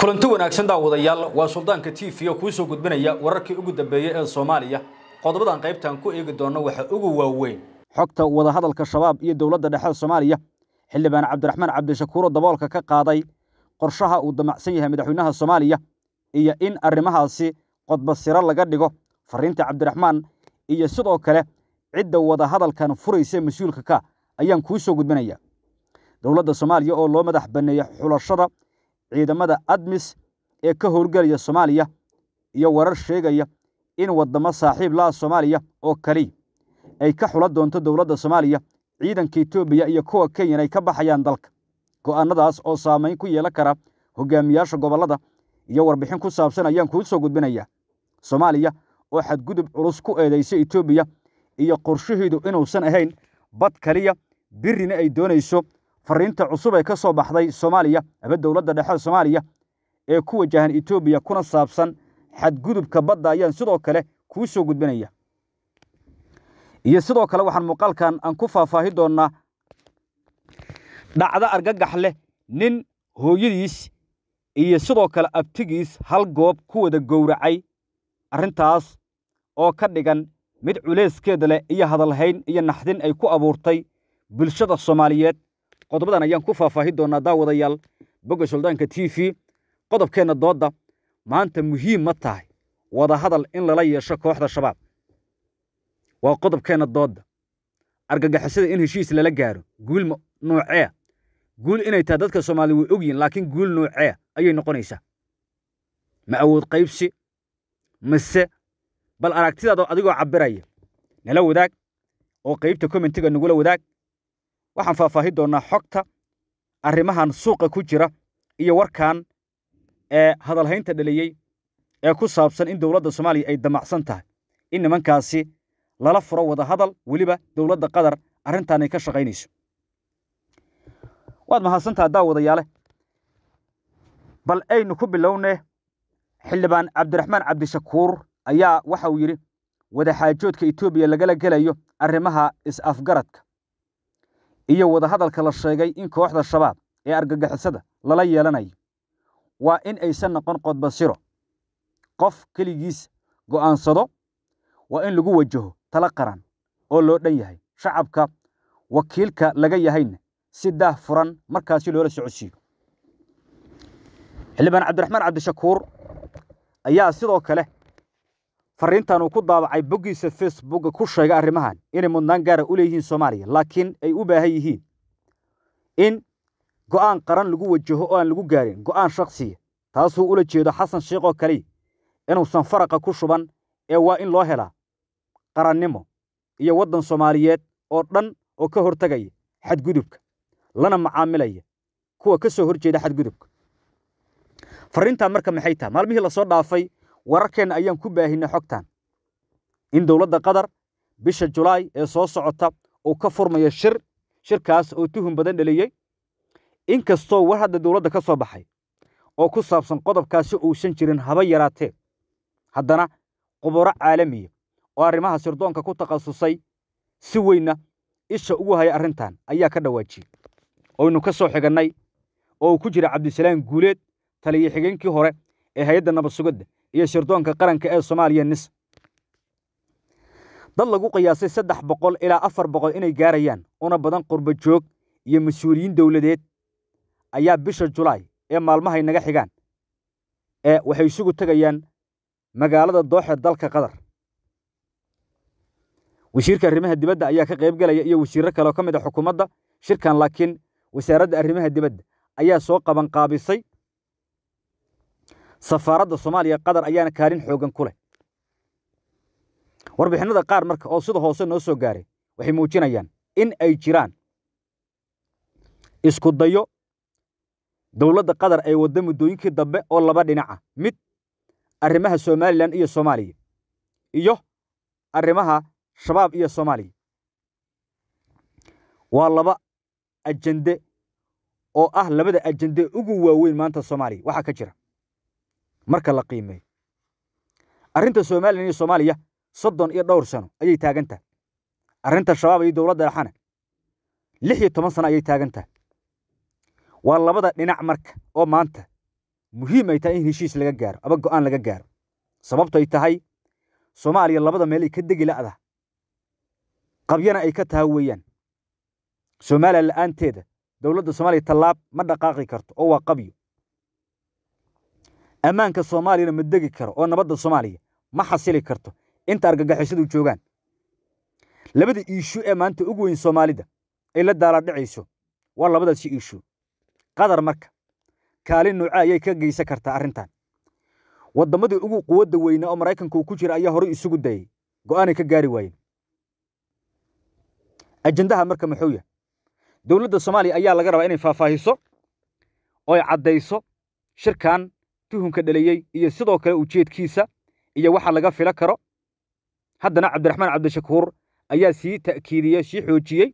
kulanti wanaagsan daawadayaal waa suldaanka t v oo kuu soo gudbinaya wararkii ugu dambeeyey ee soomaaliya qodobadan qaybtaan ku eegi doonno waxa ugu waaweyn xogta wadahadalka shabaab iyo dowladda dhexe soomaaliya xildhibaan cabdiraxmaan cabdishakuuro daboolka ka qaaday qorshaha uu damacsan yahay madaxweynaha soomaaliya iyo in arrimahaasi qodba siro laga dhigo fariinta cabdiraxmaan iyo sidoo kale cidda wadahadalkan furaysa mas-uulka ka ayaan kuu soo gudbinaya dowladda soomaaliya oo loo madax banneeyey xulashada ciidamada admis ee ka howlgelaya soomaaliya iyo warar sheegaya in waddamo saaxiib laha ah soomaaliya oo kali ay ka xula doonto dowladda soomaaliya ciidanka etoobiya iyo kuwa kenyan ay ka baxayaan dalka go'aanadaas oo saamayn ku yeelan kara hogaamiyaasha gobollada iyo warbixin ku saabsan ayaan kuu soo gudbinayaa soomaaliya oo xadgudub culus ku eedaysa etoobiya iyo qorshaheedu inuusan ahayn bad kaliya birina ay doonayso farriinta cusub ee ka soo baxday soomaaliya ama dowladda dhexe soomaaliya ee ku wajahan etoobiya kuna saabsan xadgudubka badda ayaan sidoo kale kuu soo gudbinaya iyo sidoo kale waxaan muuqaalkan aan ku faahfaahi doonnaa dhacda argagax leh nin hooyadiis iyo sidoo kale abtigiis hal goob ku wada gowracay arrintaas oo ka dhigan mid culayskeeda leh iyo hadalhayn iyo naxdin ay ku abuurtay bulshada soomaaliyeed qodobadan ayaan ku faahfaahi doonaa daawadayaal boga suldaanka t v qodobkeenna dooda maanta muhiim ma tahay wadahadal in lala yeesho kooxda shabaab waa qodobkeenna dooda argagixisada in heshiis lala gaaro guul nuucee guul inay tahay dadka soomaaliya way ogyihin laakiin guul nuucee ayay noqonaysaa ma awood qaybsi mise bal aragtidaadoo adigoo cabbiraya nala wadaag oo qaybta commentiga nagula wadaag waxaan faahfaahin doonaa xogta arrimahan suuqa ku jira iyo warkan ee hadalhaynta dhaliyey ee ku saabsan in dowladda soomaaliya ay damacsan tahay in nimankaasi lala furo wadahadal weliba dowladda qatar arrintaanay ka shaqaynayso waad mahadsantaha daawadayaale bal aynu ku bilowne xildhibaan cabdiraxmaan cabdishakuur ayaa waxa uu yidhi wadaxaajoodka etoobiya lagala gelayo arrimaha is-afgaradka iyo wadahadalka la sheegay in kooxda shabaab ee argagixisada lala yeelanayo waa in aysan noqon qodbashiro qof keligiisa go'aansado waa in lagu wajaho tala qaran oo loo dhan yahay shacabka wakiilka laga yahayna si daah furan markaasi loola socodsiiyo xildhibaan cabdiraxmaan cabdishakuur ayaa sidoo kale fariintan uu ku daabacay boggiisa facebookga ku sheegay arrimahan inay mudnaan gaara u leeyihiin soomaaliya laakiin ay u baahan yihiin in go'aan qaran lagu wajaho oo aan lagu gaarin go'aan shakhsiya taasuu ula jeedo xasan sheikh oo kaliya inuusan faraqa ku shuban ee waa in loo helaa qarannimo iyo waddan soomaaliyeed oo dhan oo ka hortegaya xadgudubka lana macaamilaya kuwa ka soo hor jeeda xadgudubka farriintaa marka maxay tahay maalmihii lasoo dhaafay wararkeenna ayaan ku baahinay xogtan in dowladda qatar bisha julaay ee soo socota uu ka furmayo shir shirkaas oo tuhun badan dhaliyey inkastoo war hadda dowladda ka soo baxay oo ku saabsan qodobkaasi uusan jirin haba yaraatee haddana quburo caalamiya oo arrimaha sirdoonka ku takhasusay si weynna isha ugu haya arrintan ayaa ka dhawaajiyey oynu ka soo xigannay oo uu ku jiray cabdisalaam guuleed taliyo xigeenkii hore ee hay-adda nabadsugadda iyo shirdoonka qaranka ee soomaaliya nis dad lagu qiyaasay saddex boqol ilaa afar boqol inay gaarayaan una badan qurba joog iyo mas-uuliyiin dowladeed ayaa bisha julaay ee maalmahay naga xigaan ee waxay isugu tegayaan magaalada dooxe dalka qatar wasiirka arrimaha dibadda ayaa ka qayb galaya iyo wasiirro oo ka mid a ah xukuumadda shirkan laakiin wasaaradda arrimaha dibadda ayaa soo qabanqaabisay safaaradda soomaaliya qatar ayaana kaalin xoogan ku leh warbixinada qaar marka oo sida hoose noo soo gaaray waxay muujinayaan in ay jiraan isku dayo dowladda qatar ay waddo muddooyinkii dambe oo laba dhinac ah mid arrimaha somalilan iyo soomaaliya iyo arrimaha shabaab iyo soomaaliya waa laba ajende oo ah labada ajende ugu waaweyn maanta soomaaliya waxaa ka jira marka la qiimeeyo arrinta somalilan iyo soomaaliya soddon iyo dhowr sano ayay taagan tahay arrinta shabaab iyo dowladda dhaxana lix iyo toban sano ayay taagan tahay waa labada dhinac marka oo maanta muhiim ay tahay in heshiis laga gaaro ama aan laga gaaro ay tahay soomaaliya labada meel ay ka degi la'daha qabyana ay ka taha weeyaan soomaaliya la'aanteeda dowladda soomaaliya tallaab ma dhaqaaqi karto oo waa qabyo ammaanka soomaaliyana ma degi karo oo nabadda soomaaliya ma xasili karto inta argagixisadu joogaan labada iishu ee maanta ugu weyn soomaalida ay la daaladhacayso waa labadaasi iishu qadar marka kaalin nuuca ayay ka geysan kartaa arrintan waddamadii ugu quwadda weynaa oo maraykanku ku jira ayaa horey isugu dayey go'aanay ka gaari waayeen ajendaha marka muxuu yahay dowladda soomaaliya ayaa laga rabaa inay faahfaahiso oo caddayso shirkan tuhunka dhaliyey iyo sidoo kale ujeedkiisa iyo waxa laga fila karo haddana cabdiraxmaan cabdishakuur ayaa sii ta'kiidiyey sii xoojiyey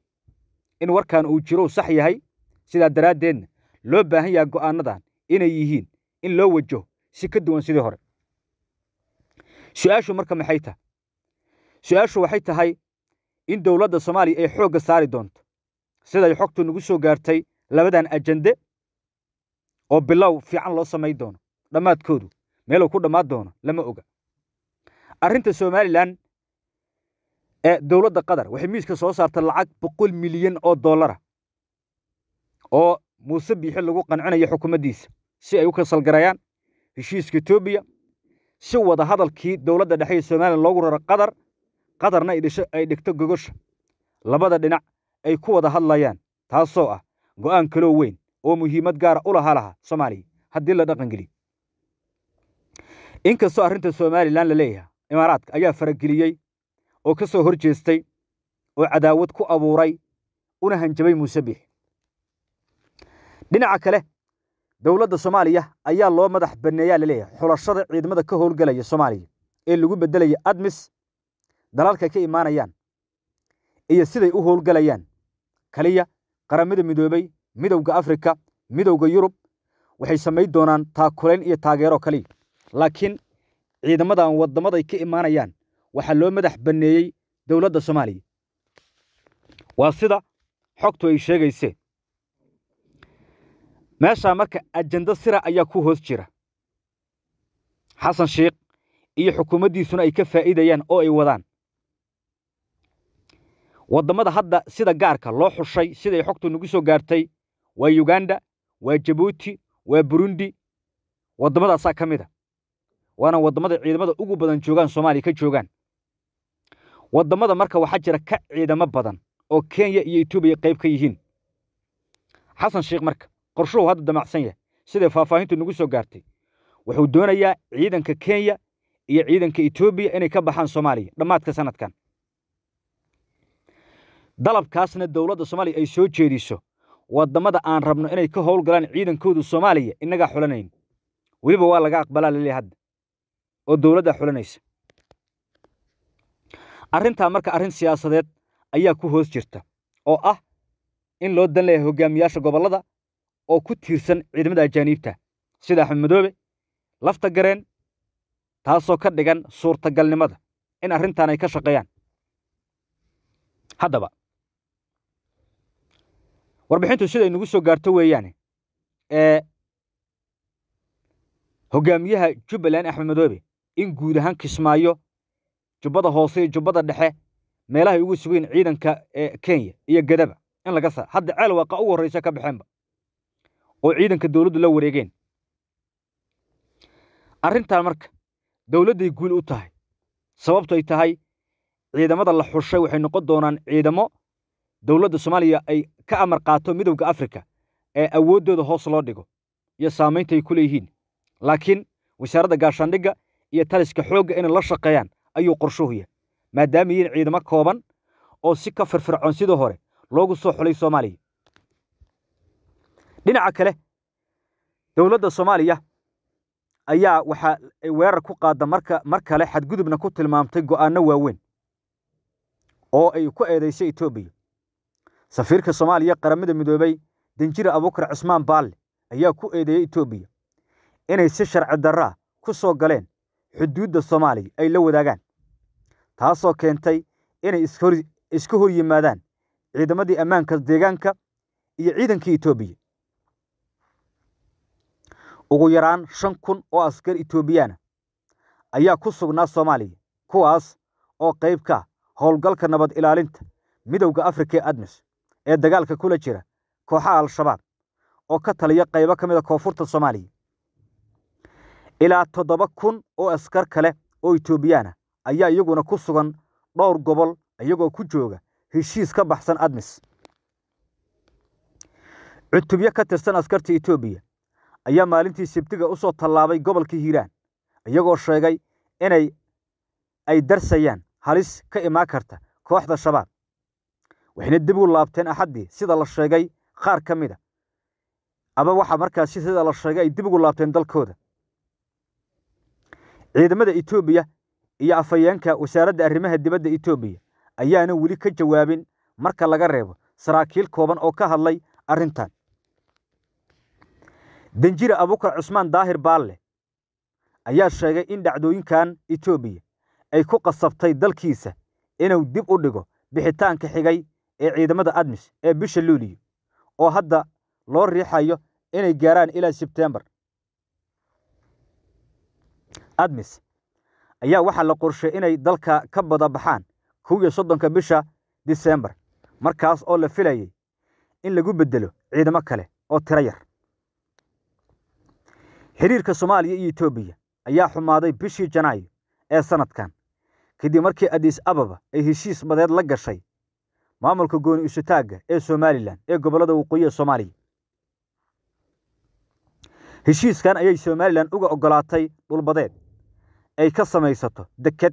in warkan uu jirou sax yahay sidaa daraaddeedna loo baahan yahay go'aanadan inay yihiin in loo wajaho si ka duwan sidii hore su'aashu marka maxay tahay su'aashu waxay tahay in dowladda soomaaliya ay xoogga saari doonto siday xogtu nagu soo gaartay labadan ajande oo bilow fiican loo samayn doono dhammaadkoodu meeluu ku dhammaad doono lama oga arrinta somalilan ee dowladda qatar waxay miiska soo saarta lacag boqol milyan oo dollara oo muuse biixi lagu qancinayo xukuumaddiisa si ay u kasalgarayaan heshiiska etoobiya si wada hadalkii dowladda dhexe ee somalilan loogu raro qatar qatarna ay dhigto gogosha labada dhinac ay ku wada hadlayaan taasoo ah go'aan kaloo weyn oo muhiimad gaara ah u lahaa lahaa soomaaliya haddii la dhaqangeliyo inkastoo arrinta somalilan la leeyahay imaaraadka ayaa farageliyey oo ka soo hor jeestay oo cadaawad ku abuuray una hanjabay muuse biix dhinaca kale dowladda soomaaliya ayaa loo madax banneeyaa la leeyahay xulashada ciidamada ka howlgalaya soomaaliya ee lagu beddelaya admis dalalkay ka imaanayaan iyo siday u howlgalayaan kaliya qaramada midoobey midowda afrika midowda yurub waxay samayn doonaan taakulayn iyo taageero kaliya laakiin ciidamadan waddamaday ka imaanayaan waxaa loo madax banneeyey dowladda soomaaliya waa sida xogtu ay sheegayse meeshaa marka ajando sira ayaa ku hoos jira xasan sheekh iyo xukuumaddiisuna ay ka faa'iidayaan oo ay wadaan waddamada hadda sida gaarka loo xushay siday xogtu nagu soo gaartay waa yuganda waa jabuuti waa burundi waddamadaasaa ka mid a waana wadamada ciidamada ugu badan joogaan soomaaliya ka joogaan waddamada marka waxaa jira ka ciidamo badan oo kenya iyo etoobiya qayb ka yihiin xasan sheikh marka qorshuhu hadda damacsan yahay siday faahfaahintu nagu soo gaartay wuxuu doonayaa ciidanka kenya iyo ciidanka etoobiya inay ka baxaan soomaaliya dhammaadka sanadkan dalabkaasna dowladda soomaaliya ay soo jeediso waddamada aan rabno inay ka howlgalaan ciidankoodu soomaaliya inagaa xulanayn weliba waa laga aqbalaa laleeyahay hadda oo dowladda xulanaysa arrintaa marka arrin siyaasadeed ayaa ku hoos jirta oo ah in loo dan leeyahay hogaamiyaasha gobollada oo ku tiirsan ciidamada ajaaniibta sida axmedmadoobe lafta gareen taasoo ka dhigan suurtagalnimada in arrintan ay ka shaqeeyaan haddaba warbixintu siday nagu soo gaarto weeyaane ee hogaamiyaha jubbaland axmed madoobe in guud ahaan kismaayo jubbada hoose iyo jubbada dhexe meelahay ugu sugeen ciidanka kenya iyo gadaba in laga saa hadda ceel waaqa ugu horreysa ka baxeenba oo ciidanka dowladdu la wareegeen arrintan marka dowladday guul u tahay sababtu ay tahay ciidamada la xushay waxay noqon doonaan ciidamo dowladda soomaaliya ay ka amar qaato midowda afrika ee awooddooda hoos loo dhigo iyo saamaynta ay ku leeyihiin laakiin wasaaradda gaashaandhigga iyo taliska xoogga inay la shaqeeyaan ayuu qorshuhuya maadaama yihiin ciidamo kooban oo si ka firfircoon sidii hore loogu soo xulay soomaaliya dhinaca kale dowladda soomaaliya ayaa waxaa weerar ku qaada marka mar kale xadgudubna ku tilmaamtay go'aanno waaweyn oo ay ku eedeysay etoobiya safiirka soomaaliya qaramada midoobay danjire abuukar cismaan baalle ayaa ku eedeeyey etoobiya inay si sharci darraa ku soo galeen xuduudda soomaaliya ay la wadaagaan taasoo keentay inay iska hor yimaadaan ciidamadii ammaanka deegaanka iyo ciidankii etoobiya ugu yaraan shan kun oo askar etoobiyaana ayaa ku sugnaa soomaaliya kuwaas oo qayb ka ah howlgalka nabad ilaalinta midowda afrika ee admis ee dagaalka kula jira kooxaha al-shabaab oo ka taliya qaybo ka mid a ah koonfurta soomaaliya ilaa toddoba kun oo askar kale oo etoobiyaan ayaa iyaguna ku sugan dhowr gobol iyagoo ku jooga heshiis ka baxsan admis cutubyo ka tirsan askarta etoobiya ayaa maalintii sibtiga u soo tallaabay gobolka hiiraan iyagoo sheegay inay ay darsayaan halis ka imaan karta kooxda shabaab waxayna dib u laabteen axaddii sida la sheegay qaar ka mid a aba waxaa markaasi sida la sheegay ay dib ugu laabteen dalkooda ciidamada etoobiya iyo afhayeenka wasaaradda arrimaha dibadda itoobiya ayaana weli ka jawaabin marka laga reebo saraakiil kooban oo ka hadlay arrintan danjire abuukar cusmaan daahir baalle ayaa sheegay in dhacdooyinkan itoobiya ay ku qasabtay dalkiisa inuu dib u dhigo bixitaanka xigay ee ciidamada admis ee bisha luuliyo oo hadda loo riixayo inay gaaraan ilaa sebteembar admis ayaa waxaa la qorshay inay dalka ka bada baxaan kow iyo soddonka bisha disembar markaas oo la filayay in lagu beddelo ciidamo kale oo tiro yar xiriirka soomaaliya iyo etoobiya ayaa xumaaday bishii janaayo ee sanadkan kadib markii adis ababa ay heshiis badeed la gashay maamulka gooni isutaagga ee somalilan ee gobollada waqooyiga soomaaliya heshiiskan ayay somalilan uga oggolaatay dhulbadeed ay ka samaysato deked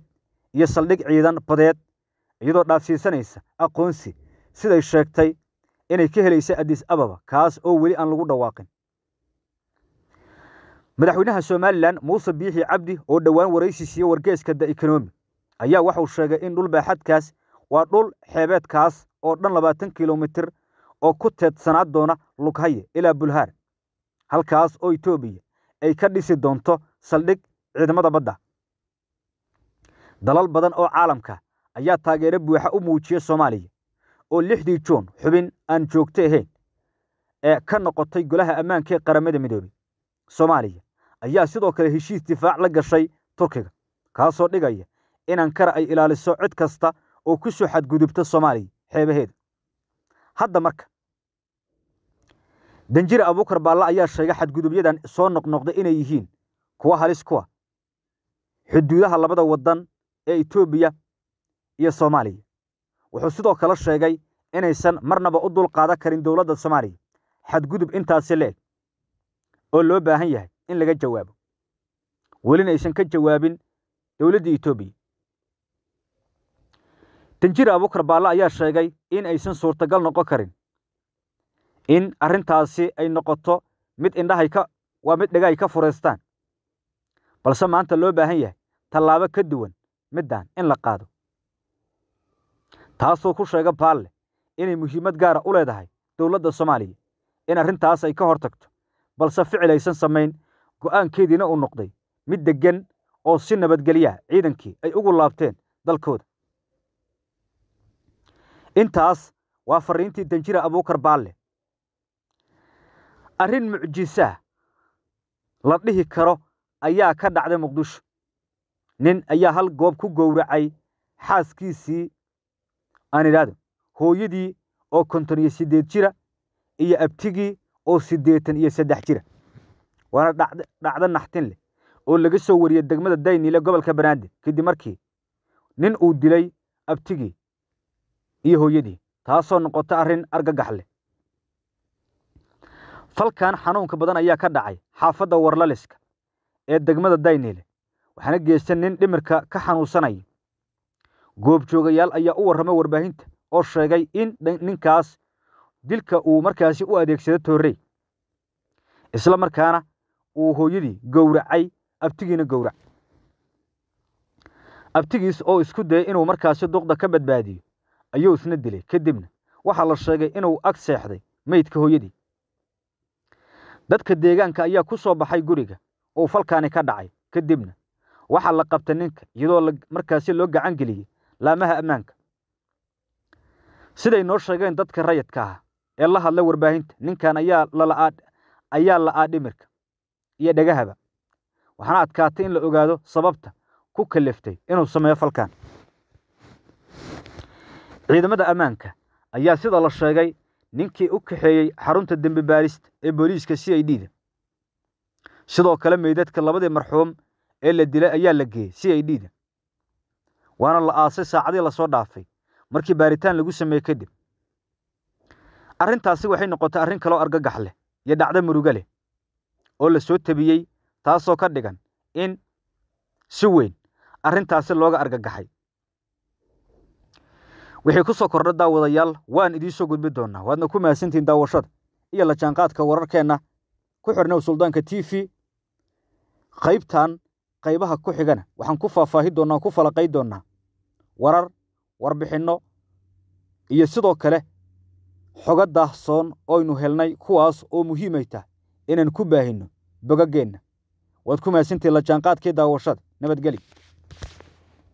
iyo saldhig ciidan badeed iyadoo dhaafsiisanaysa aqoonsi siday sheegtay inay ka helaysa addis ababa kaas oo weli aan lagu dhawaaqin madaxweynaha somalilan muuse biixi cabdi oo dhowaan waraysi siiye wargeeska da ekonomi ayaa waxauu sheegay in dhul baaxadkaas waa dhul xeebeedkaas oo dhan labaatan kilomitir oo ku teedsanaa doona lughaye ilaa bulhaar halkaas oo etoobiya ay ka dhisi doonto saldhig ciidamada badda dalal badan oo caalamka ayaa taageero buuxa u muujiya soomaaliya oo lixdii juun xubin aan joogto ahayn ee ka noqotay golaha ammaanka ee qaramada midoobey soomaaliya ayaa sidoo kale heshiis difaac la gashay turkiga kaasoo dhigaya in ankara ay ilaaliso cid kasta oo ku soo xadgudubta soomaaliya xeebaheeda hadda marka danjire abuukar baalla ayaa sheegay xadgudubyadan soo noqnoqday inay yihiin kuwo halis kuwa ah xuduudaha labada waddan ee etoobiya iyo soomaaliya wuxuu sidoo kale sheegay inaysan marnaba u dulqaadan karin dowladda soomaaliya xadgudub intaasi leeg oo loo baahan yahay in laga jawaabo welina aysan ka jawaabin dowladda etoobiya danjir abuukar baalle ayaa sheegay in aysan suurtagal noqon karin in arrintaasi ay noqoto mid indhahay ka waa mid dhega ay ka furaystaan balse maanta loo baahan yahay tallaabo ka duwan middan in la qaado taasuu ku sheega baalle inay muhiimad gaara ah u leedahay dowladda soomaaliya in arrintaas ay ka hor tagto balse ficil aysan samayn go'aankeediina uu noqday mid deggan oo si nabadgelyaha ciidankii ay ugu laabteen dalkooda intaas waa farriintii danjira abuukar baalle arrin mucjisaah la dhihi karo ayaa ka dhacday muqdisho nin ayaa hal goob ku gowracay xaaskiisii aan idhaahdo hooyadii oo konton iyo siddeed jira iyo abtigii oo siddeetan iyo saddex jira waana dhacdo naxtin leh oo laga soo wariyey degmada dayniile gobolka banaadir kadib markii nin uu dilay abtigii iyo hooyadii taasoo noqota arrin argagax leh falkan xanuunka badan ayaa ka dhacay xaafadda warlaliska ee degmada dayniile waxaana geysan nin dhimirka ka xanuunsanaya goobjoogayaal ayaa u warramay warbaahinta oo sheegay in ninkaas dilka uu markaasi u adeegsada toorey isla markaana uu hooyadii gowracay abtigiina gowrac abtigiis oo isku dayay inuu markaasi duqda ka badbaadiyo ayuu isna dilay kadibna waxaa la sheegay inuu ag seexday meydka hooyadii dadka deegaanka ayaa ku soo baxay guriga oo falkaani ka dhacay kadibna waxaa la qabtay ninka iyadoo markaasi loo gacan geliyey laamaha ammaanka siday noo sheegeen dadka rayadka ah ee la hadla warbaahinta ninkan ayaa la'aa dhimirka iyo dhegahaba waxaana adkaatay in la ogaado sababta ku kaliftay inuu sameeyo falkan ciidamada ammaanka ayaa sida la sheegay ninkii u kaxeeyey xarunta dembi baarista ee booliiska c i d da sidoo kale meydadka labadii marxuum ee la dilay ayaa la geeyey c i d waana la aasay saacadii lasoo dhaafay markii baaritaan lagu sameeyey kadib arrintaasi waxay noqotay arrin kaloo argagax leh iyo dhacdo murugo leh oo la soo tabiyey taasoo ka dhigan in si weyn arrintaasi looga argagaxay wixii ku soo kordha daawadayaal waan idiinsoo gudbi doonaa waadna ku mahadsantihiin daawashada iyo la jaanqaadka wararkeenna ku xirnow suldaanka t v qaybtan qaybaha ku xigana waxaan ku faahfaahi doonaa ku falaqay doonaa warar warbixinno iyo sidoo kale xoga daahsoon oynu helnay kuwaas oo muhiimay tah inaan ku baahinno bogaggeenna waad ku mahadsantihin la jaanqaadkii daawashada nabadgeli